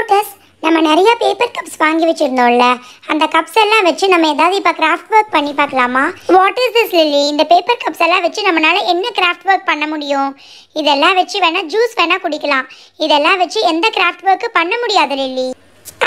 lotus நம்ம நிறைய paper cups வாங்கி வச்சுருந்தோம்ல அந்த கப்ஸ் எல்லாம் வச்சு நம்ம ஏதாவது இப்போ கிராஃப்ட் ஒர்க் பண்ணி பார்க்கலாமா வாட் இஸ் திஸ் லில்லி இந்த பேப்பர் கப்ஸ் எல்லாம் வச்சு நம்மளால் என்ன கிராஃப்ட் ஒர்க் பண்ண முடியும் இதெல்லாம் வச்சு வேணால் ஜூஸ் வேணால் குடிக்கலாம் இதெல்லாம் வச்சு எந்த கிராஃப்ட் ஒர்க்கு பண்ண முடியாது லில்லி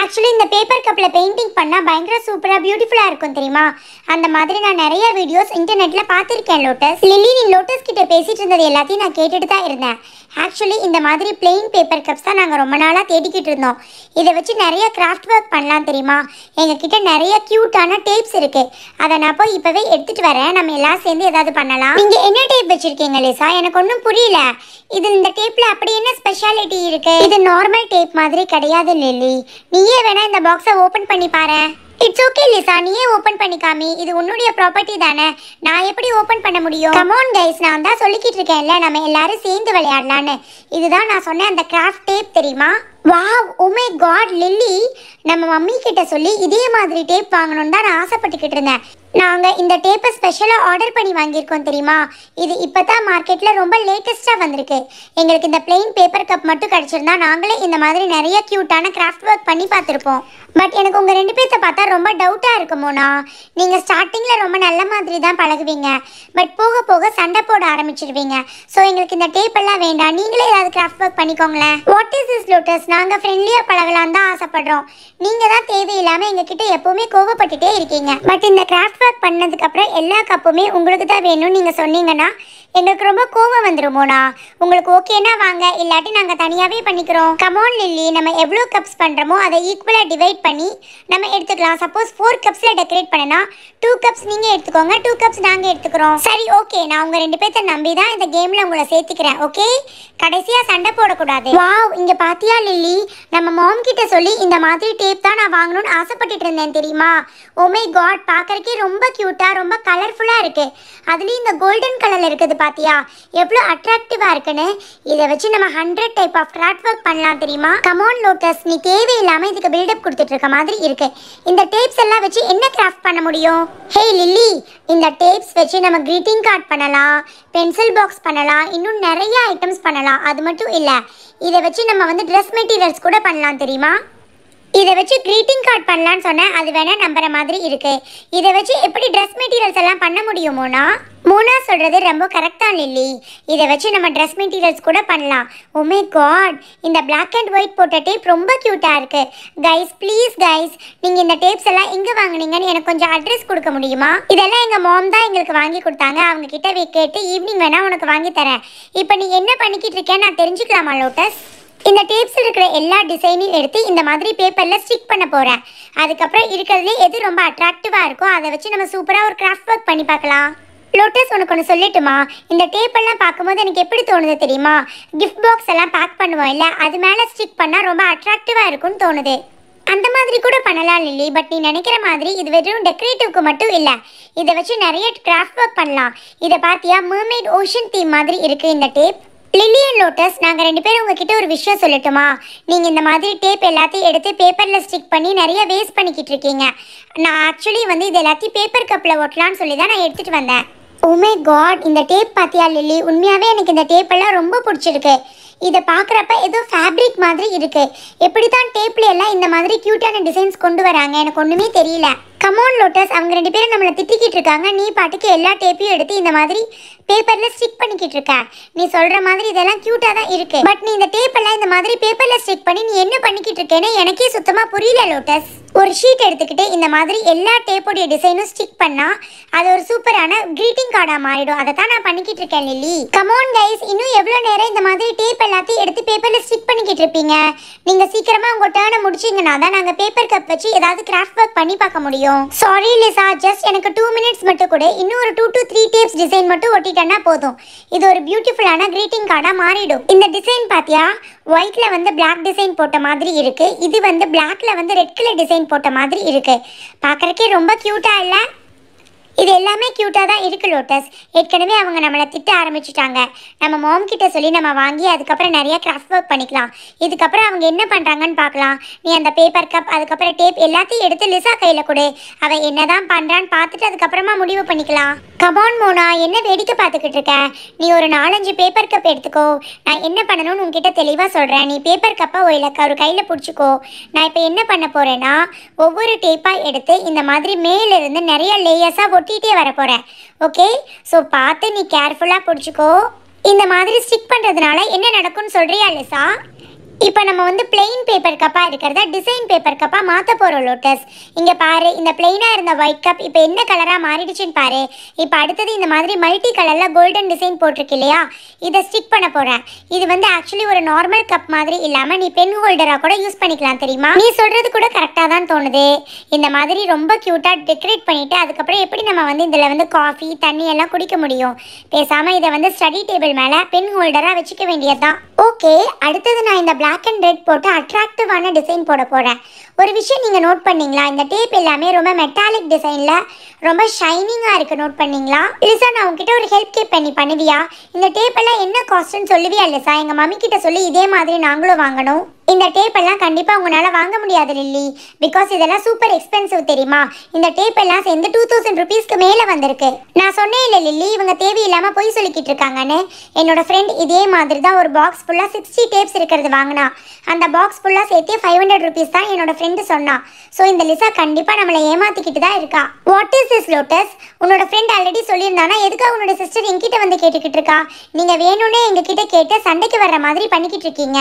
ஆக்சுவலி இந்த பேப்பர் கப்பில் பெயிண்டிங் பண்ணால் பயங்கர சூப்பராக பியூட்டிஃபுல்லாக இருக்கும் தெரியுமா அந்த மாதிரி நான் நிறைய வீடியோஸ் இன்டர்நெட்டில் பார்த்துருக்கேன் லோட்டஸ் லில்லி நீ லோட்டஸ் கிட்டே பேசிகிட்டு இருந்தது எல்லாத்தையும் நான் கேட்டுட்டு தான் இருந்தேன் ஆக்சுவலி இந்த மாதிரி பிளெயின் பேப்பர் கப்ஸ் தான் நாங்கள் ரொம்ப நாளாக தேடிக்கிட்டு இருந்தோம் இதை வச்சு நிறைய கிராஃப்ட் ஒர்க் பண்ணலாம் தெரியுமா எங்ககிட்ட நிறைய க்யூட்டான டேப்ஸ் இருக்குது அதை நான் போய் இப்போவே எடுத்துகிட்டு வரேன் நம்ம எல்லாம் சேர்ந்து ஏதாவது பண்ணலாம் நீங்கள் என்ன டேப் வச்சுருக்கீங்க லேசா எனக்கு ஒன்றும் புரியல இது இந்த டேப்பில் அப்படி என்ன ஸ்பெஷாலிட்டி இருக்குது இது நார்மல் டேப் மாதிரி கிடையாது லில்லி நீ நீயே வேணா இந்த பாக்ஸை ஓபன் பண்ணி பாரு இட்ஸ் ஓகே லிசா நீயே ஓபன் பண்ணி காமி இது உன்னுடைய ப்ராப்பர்ட்டி தானே நான் எப்படி ஓபன் பண்ண முடியும் கமோன் கைஸ் நான் தான் சொல்லிக்கிட்டு இல்ல நம்ம எல்லாரும் சேர்ந்து விளையாடலான்னு இதுதான் நான் சொன்ன அந்த கிராஃப்ட் டேப் தெரியுமா வாவ் உமே காட் லில்லி நம்ம மம்மி கிட்ட சொல்லி இதே மாதிரி டேப் வாங்கணும்னு தான் நான் ஆசைப்பட்டுக்கிட்டு இருந்தேன் நாங்கள் இந்த டேப்பை ஸ்பெஷலாக ஆர்டர் பண்ணி வாங்கியிருக்கோம் தெரியுமா இது இப்போ தான் மார்க்கெட்டில் ரொம்ப லேட்டஸ்ட்டாக வந்திருக்கு எங்களுக்கு இந்த பிளெயின் பேப்பர் கப் மட்டும் கிடச்சிருந்தா நாங்களே இந்த மாதிரி நிறைய க்யூட்டான கிராஃப்ட் ஒர்க் பண்ணி பார்த்துருப்போம் பட் எனக்கு உங்கள் ரெண்டு பேர்த்த பார்த்தா ரொம்ப டவுட்டாக இருக்குமோண்ணா நீங்கள் ஸ்டார்டிங்கில் ரொம்ப நல்ல மாதிரி தான் பழகுவீங்க பட் போக போக சண்டை போட ஆரம்பிச்சிருவீங்க ஸோ எங்களுக்கு இந்த டேப்பெல்லாம் வேண்டாம் நீங்களே ஏதாவது கிராஃப்ட் ஒர்க் பண்ணிக்கோங்களேன் வாட் இஸ் இஸ் லோட்டஸ் நாங்கள் ஃப்ரெண்ட்லியாக பழகலாம் தான் ஆசைப்படுறோம் நீங்கள் தான் தேவையில்லாமல் எங்ககிட்ட எப்போவுமே கோவப்பட்டுட்டே இருக்கீங்க பட் இந்த கிராஃப்ட் பேக் பண்ணதுக்கப்புறம் எல்லா கப்புமே உங்களுக்கு தான் வேணும்னு நீங்கள் சொன்னீங்கன்னா எங்களுக்கு ரொம்ப கோவம் வந்துடும் மோனா உங்களுக்கு ஓகேன்னா வாங்க இல்லாட்டி நாங்கள் தனியாகவே பண்ணிக்கிறோம் கமோன் லில்லி நம்ம எவ்வளோ கப்ஸ் பண்ணுறோமோ அதை ஈக்குவலாக டிவைட் பண்ணி நம்ம எடுத்துக்கலாம் சப்போஸ் ஃபோர் கப்ஸில் டெக்கரேட் பண்ணனா டூ கப்ஸ் நீங்கள் எடுத்துக்கோங்க டூ கப்ஸ் நாங்கள் எடுத்துக்கிறோம் சரி ஓகே நான் உங்கள் ரெண்டு பேர்த்த நம்பி தான் இந்த கேமில் உங்களை சேர்த்துக்கிறேன் ஓகே கடைசியாக சண்டை போடக்கூடாது வாவ் இங்கே பார்த்தியா லில்லி நம்ம மாம் கிட்ட சொல்லி இந்த மாதிரி டேப் தான் நான் வாங்கணும்னு ஆசைப்பட்டுட்டு இருந்தேன் தெரியுமா ஓமே oh காட் பார்க்கறக்கே ரொம்ப க்யூட்டாக ரொம்ப கலர்ஃபுல்லாக இருக்குது அதுலேயும் இந்த கோல்டன் கலரில் இருக்குது பார்த்தியா எவ்வளோ அட்ராக்டிவாக இருக்குன்னு இதை வச்சு நம்ம hundred type of craft work பண்ணலாம் தெரியுமா கமோன் லோட்டஸ் நீ தேவையில்லாமல் இதுக்கு பில்டப் கொடுத்துட்டு இருக்க மாதிரி இருக்கு இந்த டேப்ஸ் எல்லாம் வச்சு என்ன கிராஃப்ட் பண்ண முடியும் ஹே லில்லி இந்த டேப்ஸ் வச்சு நம்ம க்ரீட்டிங் கார்டு பண்ணலாம் பென்சில் பாக்ஸ் பண்ணலாம் இன்னும் நிறைய ஐட்டம்ஸ் பண்ணலாம் அது மட்டும் இல்லை இதை வச்சு நம்ம வந்து ட்ரெஸ் மெட்டீரியல்ஸ் கூட பண்ணலாம் தெரியுமா இதை வச்சு க்ரீட்டிங் கார்ட் பண்ணலான்னு சொன்ன அது வேணால் நம்புற மாதிரி இருக்குது இதை வச்சு எப்படி ட்ரெஸ் மெட்டீரியல்ஸ் எல்லாம் பண்ண முடியுமோனா மூணா சொல்கிறது ரொம்ப கரெக்டாக லில்லி இதை வச்சு நம்ம ட்ரெஸ் மெட்டீரியல்ஸ் கூட பண்ணலாம் உமே oh காட் இந்த பிளாக் அண்ட் ஒயிட் போட்ட டேப் ரொம்ப க்யூட்டாக இருக்குது கைஸ் ப்ளீஸ் கைஸ் நீங்கள் இந்த டேப்ஸ் எல்லாம் எங்கே வாங்கினீங்கன்னு எனக்கு கொஞ்சம் அட்ரஸ் கொடுக்க முடியுமா இதெல்லாம் எங்கள் மாம் தான் எங்களுக்கு வாங்கி கொடுத்தாங்க அவங்க கிட்ட கேட்டு ஈவினிங் வேணால் உனக்கு வாங்கி தரேன் இப்போ நீ என்ன பண்ணிக்கிட்டு இருக்கேன்னு நான் தெரிஞ்சுக்கலாமா லோட்டஸ் இந்த டேப்ஸ் இருக்கிற எல்லா டிசைனையும் எடுத்து இந்த மாதிரி பேப்பரில் ஸ்டிக் பண்ண போகிறேன் அதுக்கப்புறம் இருக்கிறதுலே எது ரொம்ப அட்ராக்டிவாக இருக்கோ அதை வச்சு நம்ம சூப்பராக ஒரு கிராஃப்ட் ஒர்க் பண்ணி பார்க்கலாம் லோட்டஸ் உனக்கு ஒன்று சொல்லட்டுமா இந்த டேப்பெல்லாம் பார்க்கும்போது எனக்கு எப்படி தோணுது தெரியுமா கிஃப்ட் பாக்ஸ் எல்லாம் பேக் பண்ணுவோம் இல்லை அது மேலே ஸ்டிக் பண்ணால் ரொம்ப அட்ராக்டிவாக இருக்கும்னு தோணுது அந்த மாதிரி கூட பண்ணலாம் இல்லை பட் நீ நினைக்கிற மாதிரி இது வெறும் டெக்கரேட்டிவ்க்கு மட்டும் இல்லை இதை வச்சு நிறைய கிராஃப்ட் ஒர்க் பண்ணலாம் இதை பார்த்தியா மர்மெய்ட் ஓஷன் தீம் மாதிரி இருக்குது இந்த டேப் லில்லியன் லோட்டஸ் நாங்கள் ரெண்டு பேரும் உங்ககிட்ட ஒரு விஷயம் சொல்லட்டுமா நீங்கள் இந்த மாதிரி டேப் எல்லாத்தையும் எடுத்து பேப்பரில் ஸ்டிக் பண்ணி நிறைய வேஸ்ட் பண்ணிக்கிட்டு இருக்கீங்க நான் ஆக்சுவலி வந்து இது எல்லாத்தையும் பேப்பர் கப்பில் ஒட்டலான்னு சொல்லி தான் நான் எடுத்துகிட்டு வந்தேன் உமே oh காட் இந்த டேப் பார்த்தியா லில்லி உண்மையாகவே எனக்கு இந்த டேப் எல்லாம் ரொம்ப பிடிச்சிருக்கு இதை பார்க்குறப்ப ஏதோ ஃபேப்ரிக் மாதிரி இருக்குது எப்படி தான் டேப்ல எல்லாம் இந்த மாதிரி க்யூட்டான டிசைன்ஸ் கொண்டு வராங்க எனக்கு ஒன்றுமே தெரியல கமோன் லோட்டஸ் அவங்க ரெண்டு பேரும் நம்மளை திட்டிக்கிட்டு இருக்காங்க நீ பாட்டுக்கு எல்லா டேப்பையும் எடுத்து இந்த மாதிரி பேப்பரில் ஸ்டிக் பண்ணிக்கிட்டு இருக்க நீ சொல்கிற மாதிரி இதெல்லாம் க்யூட்டாக தான் இருக்கு பட் நீ இந்த டேப்பெல்லாம் இந்த மாதிரி பேப்பரில் ஸ்டிக் பண்ணி நீ என்ன பண்ணிக்கிட்டு இருக்கேன்னு எனக்கே சுத்தமாக புரியல லோட்டஸ் ஒரு ஷீட் எடுத்துக்கிட்டு இந்த மாதிரி எல்லா டேப்போடைய டிசைனும் ஸ்டிக் பண்ணால் அது ஒரு சூப்பரான க்ரீட்டிங் கார்டாக மாறிடும் அதை தான் நான் பண்ணிக்கிட்டு இருக்கேன் லில்லி கமோன் கைஸ் இன்னும் எவ்வளோ நேரம் இந்த மாதிரி டேப் எல்லாத்தையும் எடுத்து பேப்பரில் ஸ்டிக் பண்ணிக்கிட்டு இருப்பீங்க நீங்கள் சீக்கிரமாக உங்கள் டேர்னை முடிச்சிங்கன்னா தான் நாங்கள் பேப்பர் கப் வச்சு ஏதாவது கிராஃப்ட் ஒர்க் பண்ணி பார்க்க முடியும் போதும் சாரி லிசா ஜஸ்ட் எனக்கு டூ மினிட்ஸ் மட்டும் கூட இன்னொரு two to three tapes design மட்டும் ஒட்டிட்டேன்னா போதும் இது ஒரு பியூட்டிஃபுல்லான கிரீட்டிங் கார்டாக மாறிடும் இந்த டிசைன் பார்த்தியா ஒயிட்டில் வந்து பிளாக் டிசைன் போட்ட மாதிரி இருக்குது இது வந்து பிளாக்ல வந்து ரெட் கலர் டிசைன் போட்ட மாதிரி இருக்குது பார்க்குறக்கே ரொம்ப க்யூட்டாக இல்லை இது எல்லாமே க்யூட்டாக தான் இருக்குது லோட்டஸ் ஏற்கனவே அவங்க நம்மளை திட்ட ஆரம்பிச்சிட்டாங்க நம்ம மோம் கிட்ட சொல்லி நம்ம வாங்கி அதுக்கப்புறம் நிறையா கிராஃப்ட் ஒர்க் பண்ணிக்கலாம் இதுக்கப்புறம் அவங்க என்ன பண்ணுறாங்கன்னு பார்க்கலாம் நீ அந்த பேப்பர் கப் அதுக்கப்புறம் டேப் எல்லாத்தையும் எடுத்து லிசா கையில் கொடு அவள் என்ன தான் பண்ணுறான்னு பார்த்துட்டு அதுக்கப்புறமா முடிவு பண்ணிக்கலாம் கமான் மோனா என்ன வேடிக்கை பார்த்துக்கிட்டு இருக்க நீ ஒரு நாலஞ்சு பேப்பர் கப் எடுத்துக்கோ நான் என்ன பண்ணணும்னு உங்ககிட்ட தெளிவாக சொல்கிறேன் நீ பேப்பர் கப்பை ஒரு ஒரு கையில் பிடிச்சிக்கோ நான் இப்போ என்ன பண்ண போகிறேன்னா ஒவ்வொரு டேப்பாக எடுத்து இந்த மாதிரி மேலேருந்து நிறைய லேயர்ஸாக கொட்டிகிட்டே வர போகிறேன் ஓகே ஸோ பார்த்து நீ கேர்ஃபுல்லாக பிடிச்சிக்கோ இந்த மாதிரி ஸ்டிக் பண்ணுறதுனால என்ன நடக்கும்னு சொல்கிறியா லெஸா இப்போ நம்ம வந்து பிளெயின் பேப்பர் கப்பாக இருக்கிறத டிசைன் பேப்பர் கப்பாக மாற்ற போகிறோம் லோட்டஸ் இங்கே பாரு இந்த பிளெயினாக இருந்த ஒயிட் கப் இப்போ என்ன கலராக மாறிடுச்சுன்னு பாரு இப்போ அடுத்தது இந்த மாதிரி மல்டி கலரில் கோல்டன் டிசைன் போட்டிருக்கு இல்லையா இதை ஸ்டிக் பண்ண போகிறேன் இது வந்து ஆக்சுவலி ஒரு நார்மல் கப் மாதிரி இல்லாமல் நீ பென் ஹோல்டராக கூட யூஸ் பண்ணிக்கலாம் தெரியுமா நீ சொல்கிறது கூட கரெக்டாக தான் தோணுது இந்த மாதிரி ரொம்ப க்யூட்டாக டெக்கரேட் பண்ணிவிட்டு அதுக்கப்புறம் எப்படி நம்ம வந்து இதில் வந்து காஃபி தண்ணி எல்லாம் குடிக்க முடியும் பேசாமல் இதை வந்து ஸ்டடி டேபிள் மேலே பென் ஹோல்டராக வச்சுக்க வேண்டியது தான் ஓகே அடுத்தது நான் இந்த பிளாக் அண்ட் ரெட் போட்டு அட்ராக்டிவான டிசைன் போட போகிறேன் ஒரு விஷயம் நீங்கள் நோட் பண்ணிங்களா இந்த டேப் எல்லாமே ரொம்ப மெட்டாலிக் டிசைனில் ரொம்ப ஷைனிங்காக இருக்குது நோட் பண்ணிங்களா லிசா நான் உங்ககிட்ட ஒரு ஹெல்ப் கேப் பண்ணி பண்ணுவியா இந்த டேப்பெல்லாம் என்ன காஸ்ட்னு சொல்லுவியா லிசா எங்கள் மம்மிக்கிட்ட சொல்லி இதே மாதிரி நாங்களும் வாங்கணும் இந்த டேப் எல்லாம் கண்டிப்பாக உங்களால் வாங்க முடியாது லில்லி பிகாஸ் இதெல்லாம் சூப்பர் எக்ஸ்பென்சிவ் தெரியுமா இந்த எல்லாம் சேர்ந்து டூ தௌசண்ட் ருபீஸ்க்கு மேலே வந்திருக்கு நான் சொன்னே இல்லை லில்லி இவங்க தேவையில்லாமல் பொய் சொல்லிக்கிட்டு இருக்காங்கன்னு என்னோட ஃப்ரெண்ட் இதே மாதிரி தான் ஒரு பாக்ஸ் ஃபுல்லாக சிக்ஸ்டி டேப்ஸ் இருக்கிறது வாங்கினா அந்த பாக்ஸ் ஃபுல்லாக சேர்த்து ஃபைவ் ஹண்ட்ரட் ருபீஸ் தான் என்னோட ஃப்ரெண்டு சொன்னான் ஸோ இந்த லிசா கண்டிப்பாக நம்மளை ஏமாற்றிக்கிட்டு தான் இருக்கா வாட் இஸ் திஸ் லோட்டஸ் உன்னோட ஃப்ரெண்ட் ஆல்ரெடி சொல்லியிருந்தானா எதுக்காக உன்னோட சிஸ்டர் என்கிட்ட வந்து கேட்டுக்கிட்டு இருக்கா நீங்கள் வேணும்னே எங்ககிட்ட கேட்டு சண்டைக்கு வர்ற மாதிரி பண்ணிக்கிட்டு இருக்கீங்க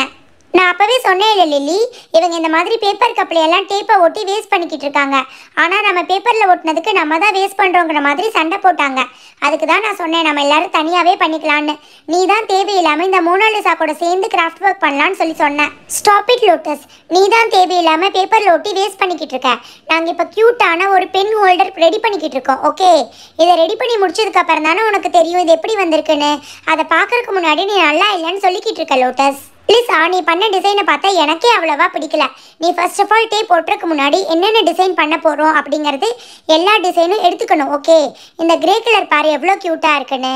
நான் அப்போவே சொன்னேன் இல்லை லில்லி இவங்க இந்த மாதிரி பேப்பர் கப்பில் எல்லாம் டேப்பை ஒட்டி வேஸ்ட் பண்ணிக்கிட்டு இருக்காங்க ஆனால் நம்ம பேப்பரில் ஒட்டினதுக்கு நம்ம தான் வேஸ்ட் பண்ணுறோங்கிற மாதிரி சண்டை போட்டாங்க அதுக்கு தான் நான் சொன்னேன் நம்ம எல்லாரும் தனியாகவே பண்ணிக்கலான்னு நீ தான் தேவையில்லாமல் இந்த மோனாலிசா கூட சேர்ந்து கிராஃப்ட் ஒர்க் பண்ணலான்னு சொல்லி சொன்னேன் ஸ்டாப் இட் லோட்டஸ் நீ தான் தேவையில்லாமல் பேப்பரில் ஒட்டி வேஸ்ட் பண்ணிக்கிட்டு இருக்க நாங்கள் இப்போ க்யூட்டான ஒரு பென் ஹோல்டர் ரெடி பண்ணிக்கிட்டு இருக்கோம் ஓகே இதை ரெடி பண்ணி முடிச்சதுக்கப்புறம் தானே உனக்கு தெரியும் இது எப்படி வந்திருக்குன்னு அதை பார்க்குறதுக்கு முன்னாடி நீ நல்லா இல்லைன்னு சொல்லிக்கிட்டு இருக்க லோட்டஸ் ப்ளீஸா நீ பண்ண டிசைனை பார்த்தா எனக்கே அவ்வளோவா பிடிக்கல நீ ஃபர்ஸ்ட் ஆஃப் ஆல் டே போட்டுறதுக்கு முன்னாடி என்னென்ன டிசைன் பண்ண போகிறோம் அப்படிங்கிறது எல்லா டிசைனும் எடுத்துக்கணும் ஓகே இந்த கிரே கலர் பாரு எவ்வளோ க்யூட்டாக இருக்குன்னு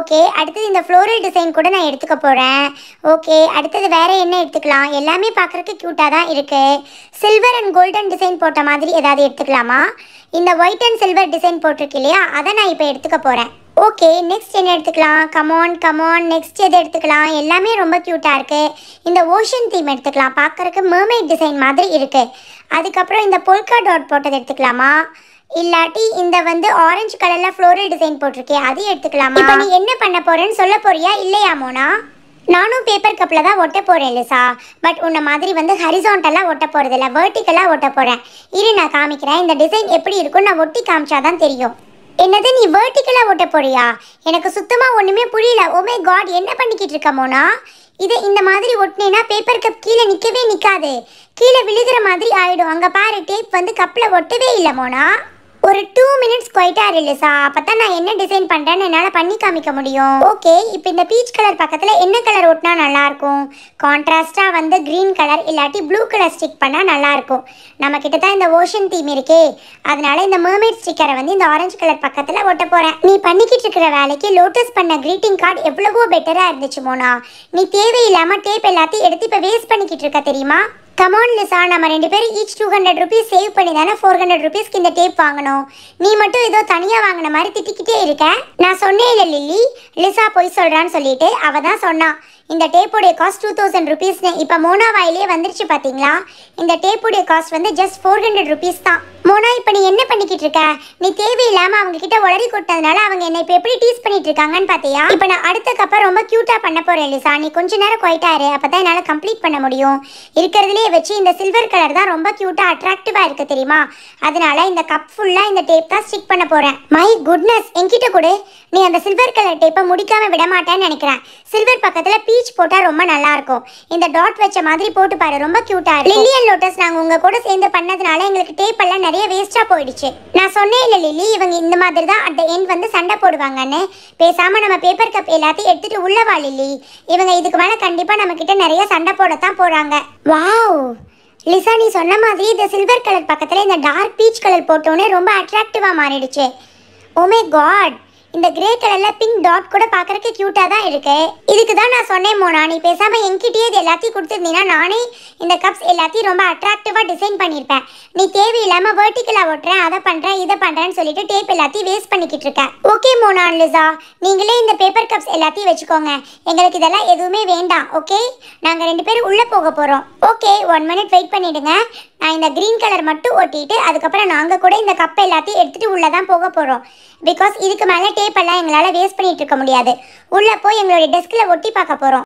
ஓகே அடுத்தது இந்த ஃப்ளோரல் டிசைன் கூட நான் எடுத்துக்க போகிறேன் ஓகே அடுத்தது வேறு என்ன எடுத்துக்கலாம் எல்லாமே பார்க்குறக்கு க்யூட்டாக தான் இருக்குது சில்வர் அண்ட் கோல்டன் டிசைன் போட்ட மாதிரி ஏதாவது எடுத்துக்கலாமா இந்த ஒயிட் அண்ட் சில்வர் டிசைன் போட்டிருக்கு இல்லையா அதை நான் இப்போ எடுத்துக்க போகிறேன் ஓகே நெக்ஸ்ட் என்ன எடுத்துக்கலாம் கமான் கமான் நெக்ஸ்ட் எது எடுத்துக்கலாம் எல்லாமே ரொம்ப க்யூட்டாக இருக்குது இந்த ஓஷன் தீம் எடுத்துக்கலாம் பார்க்குறக்கு மேர்மேட் டிசைன் மாதிரி இருக்குது அதுக்கப்புறம் இந்த பொல்கா டாட் போட்டது எடுத்துக்கலாமா இல்லாட்டி இந்த வந்து ஆரஞ்சு கலரில் ஃப்ளோரல் டிசைன் போட்டிருக்கேன் அதையும் எடுத்துக்கலாமா இப்போ நீ என்ன பண்ண போகிறேன்னு சொல்ல போறியா இல்லையா மோனா நானும் பேப்பர் கப்பில் தான் ஒட்ட போகிறேன் லிசா பட் உன்னை மாதிரி வந்து ஹரிசோண்டலாக ஒட்ட போகிறதில்ல வேர்ட்டிக்கலாக ஒட்ட போகிறேன் இரு நான் காமிக்கிறேன் இந்த டிசைன் எப்படி இருக்கும் நான் ஒட்டி காமிச்சாதான் தெரியும் என்னது நீ வேர்டிக்கலா ஓட்ட போறியா எனக்கு சுத்தமாக ஒன்றுமே புரியல ஓமே oh காட் என்ன பண்ணிக்கிட்டு இருக்க மோனா இதை இந்த மாதிரி ஒட்டினேன்னா பேப்பர் கப் கீழே நிற்கவே நிற்காது கீழே விழுகிற மாதிரி ஆயிடும் அங்கே பாரு டேப் வந்து கப்பில் ஒட்டவே இல்லை மோனா ஒரு டூ மினிட்ஸ் குவைட்டா ரிலீஸா அப்போ நான் என்ன டிசைன் பண்ணுறேன்னு என்னால் பண்ணி காமிக்க முடியும் ஓகே இப்போ இந்த பீச் கலர் பக்கத்தில் என்ன கலர் ஒட்டினா நல்லாயிருக்கும் கான்ட்ராஸ்ட்டாக வந்து க்ரீன் கலர் இல்லாட்டி ப்ளூ கலர் ஸ்டிக் பண்ணால் நல்லாயிருக்கும் நம்ம கிட்ட தான் இந்த ஓஷன் தீம் இருக்கே அதனால இந்த மர்மேட் ஸ்டிக்கரை வந்து இந்த ஆரஞ்சு கலர் பக்கத்தில் ஒட்ட போகிறேன் நீ பண்ணிக்கிட்டு இருக்கிற வேலைக்கு லோட்டஸ் பண்ண க்ரீட்டிங் கார்டு எவ்வளவோ பெட்டராக இருந்துச்சு மோனா நீ தேவையில்லாமல் டேப் எல்லாத்தையும் எடுத்து இப்போ வேஸ்ட் பண்ணிக்கிட்டு இருக்க தெரியுமா கமான் லிசா நம்ம ரெண்டு பேரும் each two hundred rupees save பண்ணி தானே ஃபோர் ஹண்ட்ரட் ருபீஸ்க்கு இந்த டேப் வாங்கணும் நீ மட்டும் ஏதோ தனியாக வாங்கின மாதிரி திட்டிக்கிட்டே இருக்கேன் நான் சொன்னேன் இல்லை லில்லி லிசா போய் சொல்கிறான்னு சொல்லிட்டு அவள் தான் சொன்னான் இந்த டேப்புடைய காஸ்ட் டூ தௌசண்ட் ருபீஸ்னு இப்போ மோனா வாயிலே வந்துருச்சு பார்த்தீங்களா இந்த டேப்புடைய காஸ்ட் வந்து ஜஸ்ட் ஃபோர் ஹண்ட்ரட் ருபீஸ் தான் மோனா இப்போ நீ என்ன பண்ணிக்கிட்டு இருக்க நீ தேவையில்லாமல் அவங்க கிட்ட உளறி கொட்டதுனால அவங்க என்னை இப்போ எப்படி டீஸ் பண்ணிட்டு இருக்காங்கன்னு பார்த்தியா இப்போ நான் அடுத்த கப்பை ரொம்ப க்யூட்டாக பண்ண போகிறேன் லிசா நீ கொஞ்ச நேரம் குவைட்டாரு அப்போ தான் என்னால் கம்ப்ளீட் பண்ண முடியும் இருக்கிறதுலே வச்சு இந்த சில்வர் கலர் தான் ரொம்ப க்யூட்டாக அட்ராக்டிவாக இருக்குது தெரியுமா அதனால இந்த கப் ஃபுல்லாக இந்த டேப் தான் ஸ்டிக் பண்ண போகிறேன் மை குட்னஸ் என்கிட்ட கூட நீ அந்த சில்வர் கலர் டேப்பை முடிக்காமல் விட மாட்டேன்னு நினைக்கிறேன் சில்வர் பக்கத்தில் பி பீச் போட்டால் ரொம்ப நல்லாயிருக்கும் இந்த டாட் வச்ச மாதிரி போட்டு பாரு ரொம்ப க்யூட்டாக இருக்கும் லில்லியன் லோட்டஸ் நாங்கள் உங்கள் கூட சேர்ந்து பண்ணதுனால எங்களுக்கு டேப் எல்லாம் நிறைய வேஸ்ட்டாக போயிடுச்சு நான் சொன்னேன் இல்லை லில்லி இவங்க இந்த மாதிரி தான் அட் த எண்ட் வந்து சண்டை போடுவாங்கன்னு பேசாமல் நம்ம பேப்பர் கப் எல்லாத்தையும் எடுத்துகிட்டு உள்ளவா லில்லி இவங்க இதுக்கு மேலே கண்டிப்பாக நம்மக்கிட்ட நிறைய சண்டை போடத்தான் போகிறாங்க வாவ் லிசா நீ சொன்ன மாதிரி இந்த சில்வர் கலர் பக்கத்தில் இந்த டார்க் பீச் கலர் போட்டோன்னே ரொம்ப அட்ராக்டிவா மாறிடுச்சு ஓமே oh காட் இந்த கிரே கலர்ல பிங்க் டாட் கூட பாக்குறதுக்கு கியூட்டா தான் இருக்கு இதுக்கு தான் நான் சொன்னேன் மோனா நீ பேசாம என்கிட்டயே இது எல்லாத்தையும் கொடுத்துருந்தீங்கன்னா நானே இந்த கப்ஸ் எல்லாத்தையும் ரொம்ப அட்ராக்டிவா டிசைன் பண்ணிருப்பேன் நீ தேவையில்லாம வெர்டிக்கலா ஓட்டுறேன் அதை பண்றேன் இதை பண்றேன்னு சொல்லிட்டு டேப் எல்லாத்தையும் வேஸ்ட் பண்ணிக்கிட்டு இருக்கேன் ஓகே மோனா லிசா நீங்களே இந்த பேப்பர் கப்ஸ் எல்லாத்தையும் வச்சுக்கோங்க எங்களுக்கு இதெல்லாம் எதுவுமே வேண்டாம் ஓகே நாங்கள் ரெண்டு பேரும் உள்ளே போக போகிறோம் ஓகே ஒன் மினிட் வெயிட் பண்ணிடுங்க இந்த க்ரீன் கலர் மட்டும் ஒட்டிட்டு அதுக்கப்புறம் நாங்கள் கூட இந்த கப் எல்லாத்தையும் எடுத்துகிட்டு உள்ளே தான் போக போகிறோம் பிகாஸ் இதுக்கு மேலே டேப்பெல்லாம் எங்களால் வேஸ்ட் பண்ணிகிட்டு இருக்க முடியாது உள்ளே போய் எங்களுடைய டெஸ்கில் ஒட்டி பார்க்க போகிறோம்